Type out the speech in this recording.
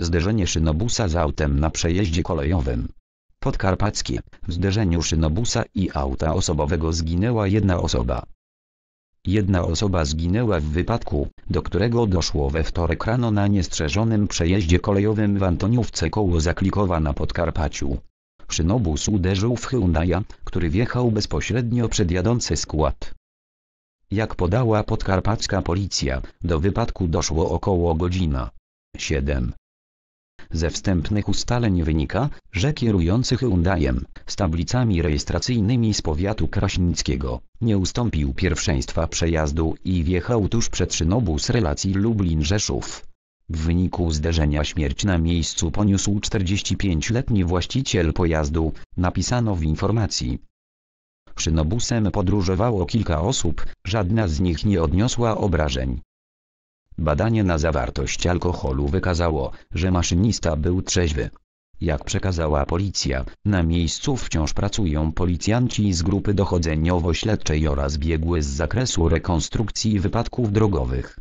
Zderzenie szynobusa z autem na przejeździe kolejowym. Podkarpackie. W zderzeniu szynobusa i auta osobowego zginęła jedna osoba. Jedna osoba zginęła w wypadku, do którego doszło we wtorek rano na niestrzeżonym przejeździe kolejowym w Antoniówce koło Zaklikowa na Podkarpaciu. Szynobus uderzył w Hyundai'a, który wjechał bezpośrednio przed jadący skład. Jak podała podkarpacka policja, do wypadku doszło około godzina 7. Ze wstępnych ustaleń wynika, że kierujący Hyundaiem z tablicami rejestracyjnymi z powiatu kraśnickiego nie ustąpił pierwszeństwa przejazdu i wjechał tuż przed szynobus relacji Lublin-Rzeszów. W wyniku zderzenia śmierć na miejscu poniósł 45-letni właściciel pojazdu, napisano w informacji. Szynobusem podróżowało kilka osób, żadna z nich nie odniosła obrażeń. Badanie na zawartość alkoholu wykazało, że maszynista był trzeźwy. Jak przekazała policja, na miejscu wciąż pracują policjanci z grupy dochodzeniowo-śledczej oraz biegły z zakresu rekonstrukcji wypadków drogowych.